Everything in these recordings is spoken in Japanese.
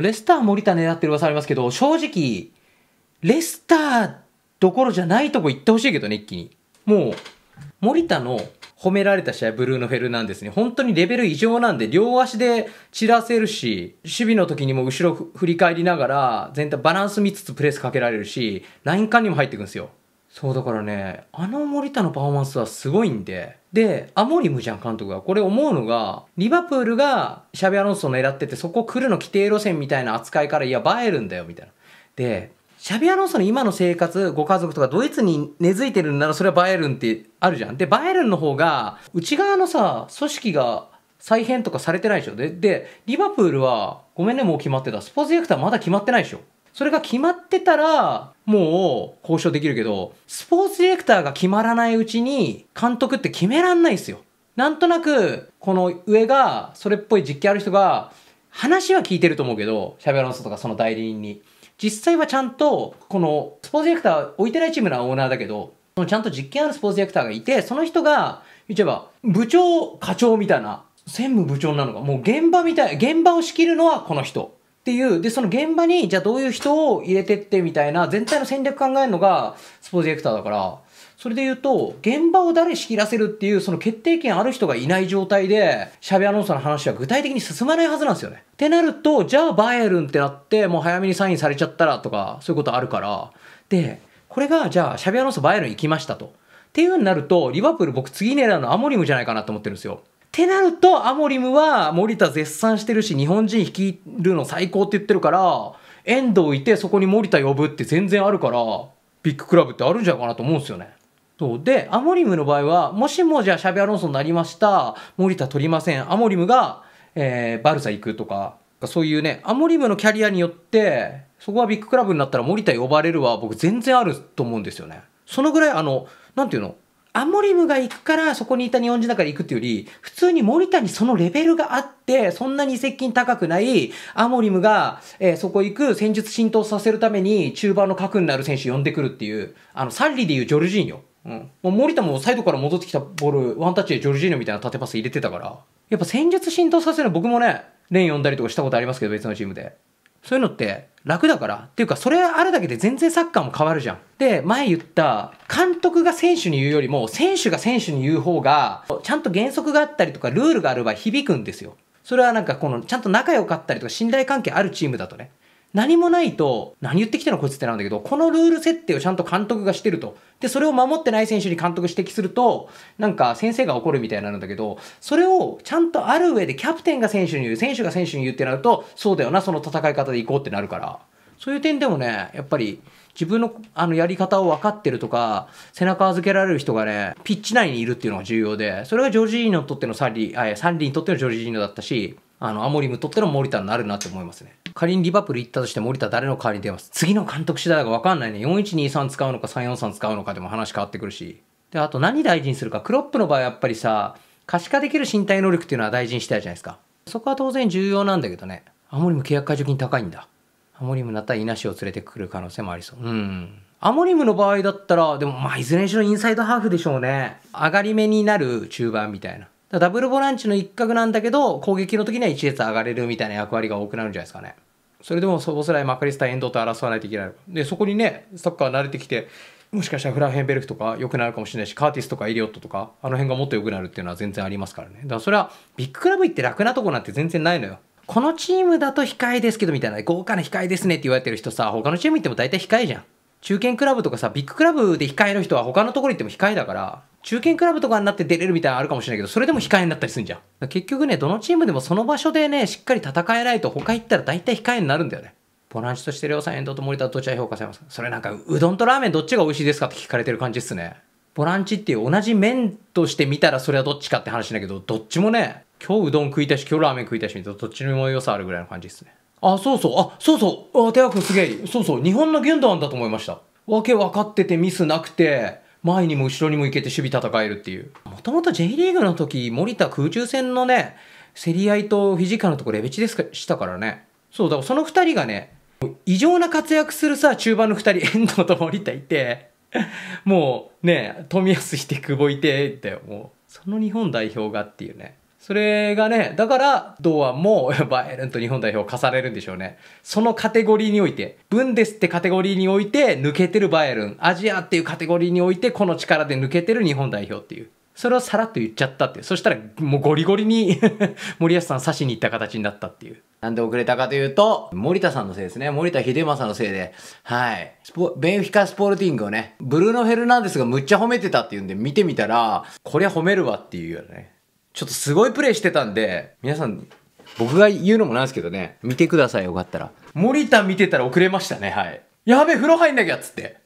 レスター、森田狙ってる噂ありますけど、正直、レスターどころじゃないとこ行ってほしいけどね、一気に。もう、森田の褒められた試合、ブルーノ・フェルナンデスに、本当にレベル異常なんで、両足で散らせるし、守備の時にも後ろ振り返りながら、全体バランス見つつプレスかけられるし、ライン間にも入ってくんですよ。そうだからねあの森田のパフォーマンスはすごいんででアモリムじゃん監督がこれ思うのがリバプールがシャビアロンソを狙っててそこ来るの規定路線みたいな扱いからいや映えるんだよみたいなでシャビアロンソの今の生活、ご家族とかドイツに根付いてるんならそれはバえエルンってあるじゃん。で、バイエルンの方が、内側のさ、組織が再編とかされてないでしょ。で、でリバプールは、ごめんね、もう決まってた。スポーツディレクターまだ決まってないでしょ。それが決まってたら、もう交渉できるけど、スポーツディレクターが決まらないうちに、監督って決めらんないですよ。なんとなく、この上が、それっぽい実験ある人が、話は聞いてると思うけど、シャベロンソとかその代理人に。実際はちゃんと、この、スポーツディレクター置いてないチームのオーナーだけど、ちゃんと実験あるスポーツディレクターがいて、その人が、言っちゃえば、部長、課長みたいな、専務部長なのか、もう現場みたい、現場を仕切るのはこの人。っていう、で、その現場に、じゃあどういう人を入れてってみたいな、全体の戦略考えるのが、スポーツディレクターだから、それで言うと、現場を誰仕切らせるっていう、その決定権ある人がいない状態で、シャビアノンソの話は具体的に進まないはずなんですよね。ってなると、じゃあバイエルンってなって、もう早めにサインされちゃったらとか、そういうことあるから。で、これが、じゃあ、シャビアノンソバイエルン行きましたと。っていう風になると、リバプール僕次狙うのアモリムじゃないかなと思ってるんですよ。ってなると、アモリムは森田絶賛してるし、日本人率いるの最高って言ってるから、遠藤いてそこに森田呼ぶって全然あるから、ビッグクラブってあるんじゃないかなと思うんですよね。そうで、アモリムの場合は、もしもじゃあシャビアロンソンになりました、森田取りません、アモリムが、えー、バルサ行くとか、そういうね、アモリムのキャリアによって、そこはビッグクラブになったら森田呼ばれるは僕全然あると思うんですよね。そのぐらいあの、なんていうのアンモリムが行くからそこにいた日本人だから行くっていうより、普通に森田にそのレベルがあって、そんなに接近高くないアンモリムが、えー、そこ行く戦術浸透させるために中盤の核になる選手呼んでくるっていう、あの、サンリでいうジョルジーニョ。うん。もう森田もサイドから戻ってきたボール、ワンタッチでジョルジーニョみたいな縦パス入れてたから。やっぱ戦術浸透させるの僕もね、レン呼んだりとかしたことありますけど、別のチームで。そういうのって楽だからっていうかそれあるだけで全然サッカーも変わるじゃん。で前言った監督が選手に言うよりも選手が選手に言う方がちゃんと原則があったりとかルールがある場合、響くんですよ。それはなんかこのちゃんと仲良かったりとか信頼関係あるチームだとね。何もないと、何言ってきてんのこいつってなんだけど、このルール設定をちゃんと監督がしてると。で、それを守ってない選手に監督指摘すると、なんか先生が怒るみたいなんだけど、それをちゃんとある上でキャプテンが選手に言う、選手が選手に言うってなると、そうだよな、その戦い方でいこうってなるから。そういう点でもね、やっぱり自分のあのやり方を分かってるとか、背中預けられる人がね、ピッチ内にいるっていうのが重要で、それがジョージーニョにとってのサンリー、サンリーにとってのジョージーニョだったし、あの、アモリムにとっての森田になるなって思いますね。仮にリバプール行ったとしても、森田誰の代わりに出ます。次の監督次第が分かんないね。4123使うのか343使うのかでも話変わってくるし。で、あと何大事にするか。クロップの場合やっぱりさ、可視化できる身体能力っていうのは大事にしたいじゃないですか。そこは当然重要なんだけどね。アモリム契約解除金高いんだ。アモリムだったら稲ナを連れてくる可能性もありそう。うん。アモリムの場合だったら、でもまあいずれにしろインサイドハーフでしょうね。上がり目になる中盤みたいな。ダブルボランチの一角なんだけど、攻撃の時には一列上がれるみたいな役割が多くなるんじゃないですかね。それでもそすらいマカリスタ遠藤と争わないといけない。で、そこにね、サッカー慣れてきて、もしかしたらフランヘンベルクとか良くなるかもしれないし、カーティスとかエリオットとか、あの辺がもっと良くなるっていうのは全然ありますからね。だからそれはビッグクラブ行って楽なとこなんて全然ないのよ。このチームだと控えですけどみたいな、豪華な控えですねって言われてる人さ、他のチーム行っても大体控えじゃん。中堅クラブとかさ、ビッグクラブで控えの人は他のところ行っても控えだから、中堅クラブとかになって出れるみたいなのあるかもしれないけど、それでも控えになったりするんじゃん。結局ね、どのチームでもその場所でね、しっかり戦えないと、他行ったら大体控えになるんだよね。ボランチとしてさん、遠藤と森田どちら評価されますかそれなんか、うどんとラーメンどっちが美味しいですかって聞かれてる感じっすね。ボランチっていう同じ面として見たらそれはどっちかって話だけど、どっちもね、今日うどん食いたし、今日ラーメン食いたいし、どっちにも良さあるぐらいの感じっすね。あ、そうそう、あ、そうそう、あ、手和君すげえ、そうそう、日本の玄ンだと思いました。わけ分かっててミスなくて、前にも後ろにも行けて守備戦えるっていう。もともと J リーグの時、森田空中戦のね、競り合いとフィジカルのとこレベチでしたからね。そう、だからその2人がね、異常な活躍するさ、中盤の2人、遠藤と森田いて、もうね、冨安いて久保いて、って、もう、その日本代表がっていうね。それがね、だから、ドアもバイエルンと日本代表を重ねるんでしょうね。そのカテゴリーにおいて、ブンデスってカテゴリーにおいて抜けてるバイエルン、アジアっていうカテゴリーにおいてこの力で抜けてる日本代表っていう。それをさらっと言っちゃったっていう。そしたら、もうゴリゴリに 森保さん刺しに行った形になったっていう。なんで遅れたかというと、森田さんのせいですね。森田秀正のせいで。はい。スポ、ベンフィカスポルティングをね、ブルーノ・フェルナンデスがむっちゃ褒めてたっていうんで見てみたら、こりゃ褒めるわっていうよね。ちょっとすごいプレーしてたんで、皆さん、僕が言うのもなんですけどね、見てくださいよかったら。森田見てたら遅れましたね、はい。やべえ、風呂入んなきゃっつって。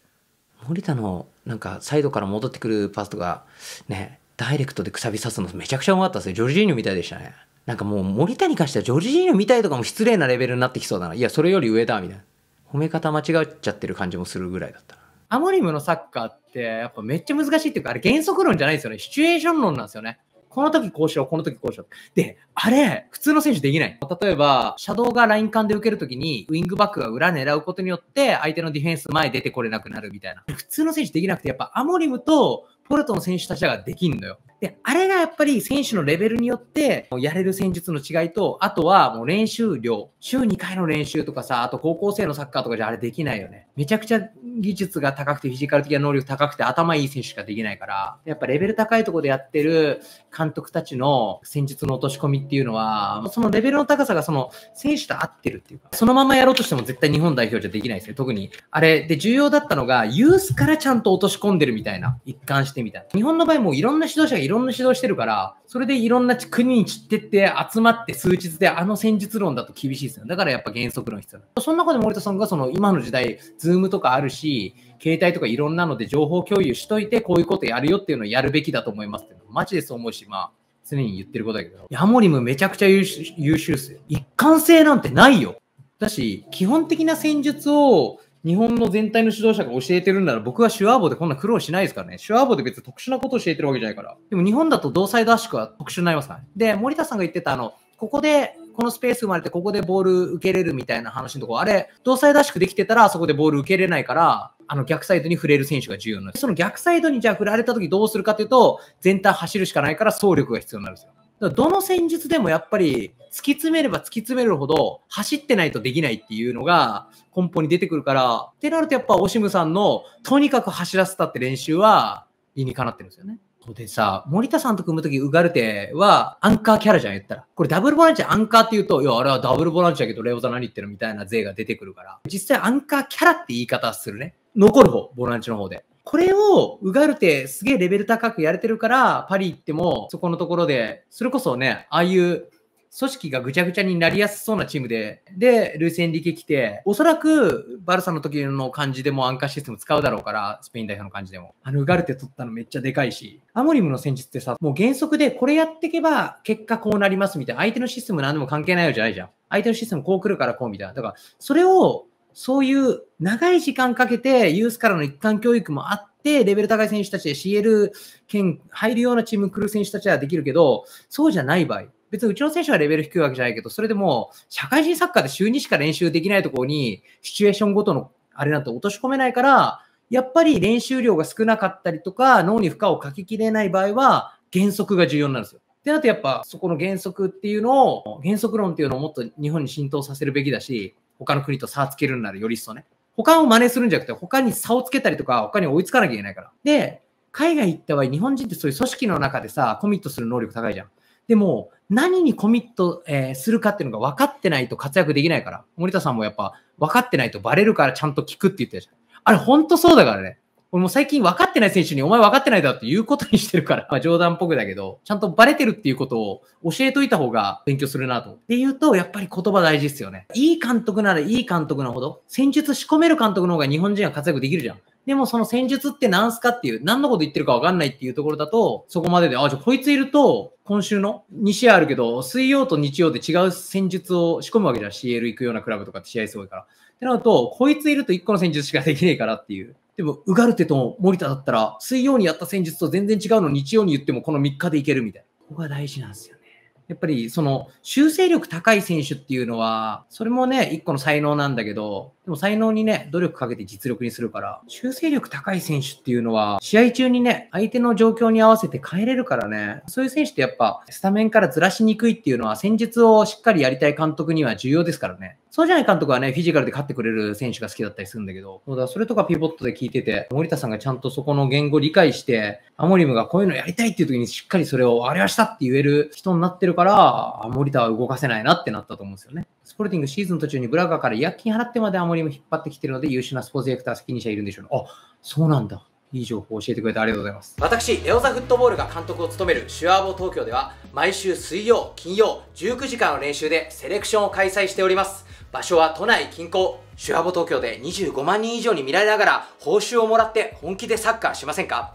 森田の、なんか、サイドから戻ってくるパスとか、ね、ダイレクトでくさび刺すのめちゃくちゃうまかったですね。ジョルジーニョみたいでしたね。なんかもう森田に関してはジョルジーニョみたいとかも失礼なレベルになってきそうだな。いや、それより上だ、みたいな。褒め方間違っちゃってる感じもするぐらいだったアモリムのサッカーって、やっぱめっちゃ難しいっていうか、あれ原則論じゃないですよね。シチュエーション論なんですよね。この時こうしよう、この時こうしよう。で、あれ、普通の選手できない。例えば、シャドウがライン間で受けるときに、ウィングバックが裏狙うことによって、相手のディフェンス前出てこれなくなるみたいな。普通の選手できなくて、やっぱアモリムとポルトの選手たちができんのよ。で、あれがやっぱり選手のレベルによって、やれる戦術の違いと、あとはもう練習量、週2回の練習とかさ、あと高校生のサッカーとかじゃあれできないよね。めちゃくちゃ技術が高くて、フィジカル的な能力高くて、頭いい選手しかできないから、やっぱレベル高いとこでやってる監督たちの戦術の落とし込みっていうのは、そのレベルの高さがその選手と合ってるっていうか、そのままやろうとしても絶対日本代表じゃできないですね。特に、あれ、で、重要だったのが、ユースからちゃんと落とし込んでるみたいな、一貫してみたいな。日本の場合もいろんな指導者がいろろんな指導してるから、それでいろんな国に散ってって集まって数日であの戦術論だと厳しいですよ。だからやっぱ原則論必要その中で森田さんがその今の時代、ズームとかあるし、携帯とかいろんなので情報共有しといて、こういうことやるよっていうのをやるべきだと思いますってマジでそう思うし、まあ、常に言ってることだけど、ヤモリムめちゃくちゃ優秀っすよ。一貫性なんてないよ。だし、基本的な戦術を日本の全体の指導者が教えてるんなら僕は手話棒でこんな苦労しないですからね。手話棒で別に特殊なことを教えてるわけじゃないから。でも日本だと同サイド合宿は特殊になりますからね。で、森田さんが言ってたあの、ここで、このスペース生まれて、ここでボール受けれるみたいな話のところ、あれ、同サイド合宿できてたら、あそこでボール受けれないから、あの逆サイドに触れる選手が重要なんです。その逆サイドにじゃあ振られた時どうするかというと、全体走るしかないから、走力が必要になるんですよ。どの戦術でもやっぱり突き詰めれば突き詰めるほど走ってないとできないっていうのが根本に出てくるから、ってなるとやっぱオシムさんのとにかく走らせたって練習は理にかなってるんですよね。でさ、森田さんと組むとき、ウガルテはアンカーキャラじゃん、言ったら。これダブルボランチ、アンカーって言うと、いや、あれはダブルボランチだけど、レオザ何言ってるみたいな税が出てくるから、実際アンカーキャラって言い方するね。残る方、ボランチの方で。これをウガルテすげえレベル高くやれてるから、パリ行ってもそこのところで、それこそね、ああいう組織がぐちゃぐちゃになりやすそうなチームで、で、ルーセンリケ来て、おそらくバルサの時の感じでもアンカーシステム使うだろうから、スペイン代表の感じでも。あの、うがるて取ったのめっちゃでかいし、アモリムの戦術ってさ、もう原則でこれやっていけば結果こうなりますみたいな、相手のシステム何でも関係ないよじゃないじゃん。相手のシステムこう来るからこうみたいな。だから、それをそういう長い時間かけてユースからの一貫教育もあって、レベル高い選手たちで CL 圏入るようなチーム来る選手たちはできるけど、そうじゃない場合、別にうちの選手はレベル低いわけじゃないけど、それでも社会人サッカーで週2しか練習できないところに、シチュエーションごとのあれなんて落とし込めないから、やっぱり練習量が少なかったりとか、脳に負荷をかけきれない場合は、原則が重要なんですよ。で、あとやっぱそこの原則っていうのを、原則論っていうのをもっと日本に浸透させるべきだし、他の国と差をつけるならより一層ね。他を真似するんじゃなくて、他に差をつけたりとか、他に追いつかなきゃいけないから。で、海外行った場合、日本人ってそういう組織の中でさ、コミットする能力高いじゃん。でも、何にコミット、えー、するかっていうのが分かってないと活躍できないから。森田さんもやっぱ分かってないとバレるからちゃんと聞くって言ってたじゃん。あれ、ほんとそうだからね。俺も最近分かってない選手にお前分かってないだろって言うことにしてるから、まあ、冗談っぽくだけど、ちゃんとバレてるっていうことを教えといた方が勉強するなと。っていうと、やっぱり言葉大事ですよね。いい監督ならいい監督なほど、戦術仕込める監督の方が日本人は活躍できるじゃん。でもその戦術って何すかっていう、何のこと言ってるか分かんないっていうところだと、そこまでで、あ、じゃあこいついると、今週の2試合あるけど、水曜と日曜で違う戦術を仕込むわけじゃん。CL 行くようなクラブとかって試合すごいから。ってなると、こいついると1個の戦術しかできねえからっていう。でも、ウガルテと森田だったら、水曜にやった戦術と全然違うの日曜に言ってもこの3日でいけるみたいな。ここが大事なんですよね。やっぱり、その、修正力高い選手っていうのは、それもね、一個の才能なんだけど、でも才能にね、努力かけて実力にするから、修正力高い選手っていうのは、試合中にね、相手の状況に合わせて変えれるからね、そういう選手ってやっぱ、スタメンからずらしにくいっていうのは、戦術をしっかりやりたい監督には重要ですからね。そうじゃない監督はね、フィジカルで勝ってくれる選手が好きだったりするんだけど、そうだ、それとかピボットで聞いてて、森田さんがちゃんとそこの言語理解して、アモリムがこういうのやりたいっていう時にしっかりそれを、あれはしたって言える人になってるから、森田は動かせないなってなったと思うんですよね。スポルティングシーズン途中にブラガーから違約金払ってまでアモリも引っ張ってきてるので優秀なスポーツエィクター責任者いるんでしょう、ね、あ、そうなんだ。いい情報を教えてくれてありがとうございます。私、エオザフットボールが監督を務めるシュアーボ東京では、毎週水曜、金曜、19時間の練習でセレクションを開催しております。場所は都内近郊、シュアーボ東京で25万人以上に見られながら、報酬をもらって本気でサッカーしませんか